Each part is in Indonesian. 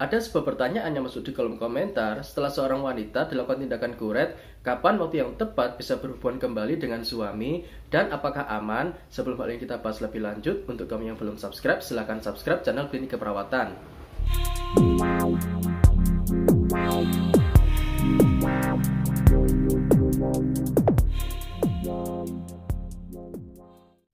Ada sebuah pertanyaan yang masuk di kolom komentar setelah seorang wanita dilakukan tindakan kuret, kapan waktu yang tepat bisa berhubungan kembali dengan suami dan apakah aman? Sebelum hal ini kita bahas lebih lanjut, untuk kamu yang belum subscribe, silahkan subscribe channel Klinik Keperawatan.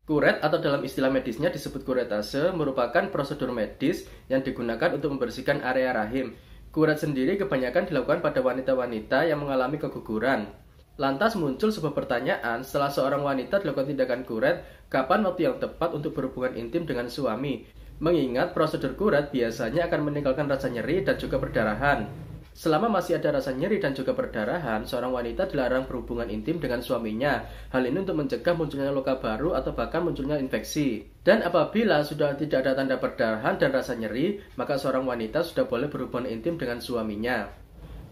Kuret atau dalam istilah medisnya disebut kuretase merupakan prosedur medis yang digunakan untuk membersihkan area rahim. Kuret sendiri kebanyakan dilakukan pada wanita-wanita yang mengalami keguguran. Lantas muncul sebuah pertanyaan setelah seorang wanita dilakukan tindakan kuret, kapan waktu yang tepat untuk berhubungan intim dengan suami? Mengingat prosedur kuret biasanya akan meninggalkan rasa nyeri dan juga perdarahan. Selama masih ada rasa nyeri dan juga perdarahan, seorang wanita dilarang berhubungan intim dengan suaminya. Hal ini untuk mencegah munculnya luka baru atau bahkan munculnya infeksi. Dan apabila sudah tidak ada tanda perdarahan dan rasa nyeri, maka seorang wanita sudah boleh berhubungan intim dengan suaminya.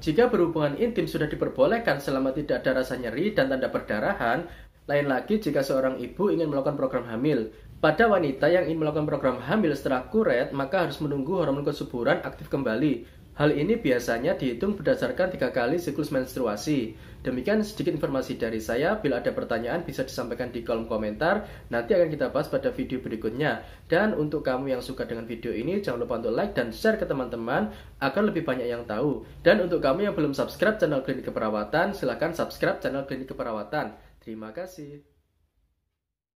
Jika berhubungan intim sudah diperbolehkan selama tidak ada rasa nyeri dan tanda perdarahan, lain lagi jika seorang ibu ingin melakukan program hamil. Pada wanita yang ingin melakukan program hamil setelah kuret, maka harus menunggu hormon kesuburan aktif kembali. Hal ini biasanya dihitung berdasarkan tiga kali siklus menstruasi. Demikian sedikit informasi dari saya. Bila ada pertanyaan bisa disampaikan di kolom komentar. Nanti akan kita bahas pada video berikutnya. Dan untuk kamu yang suka dengan video ini, jangan lupa untuk like dan share ke teman-teman agar lebih banyak yang tahu. Dan untuk kamu yang belum subscribe channel Klinik Keperawatan, silahkan subscribe channel Klinik Keperawatan. Terima kasih.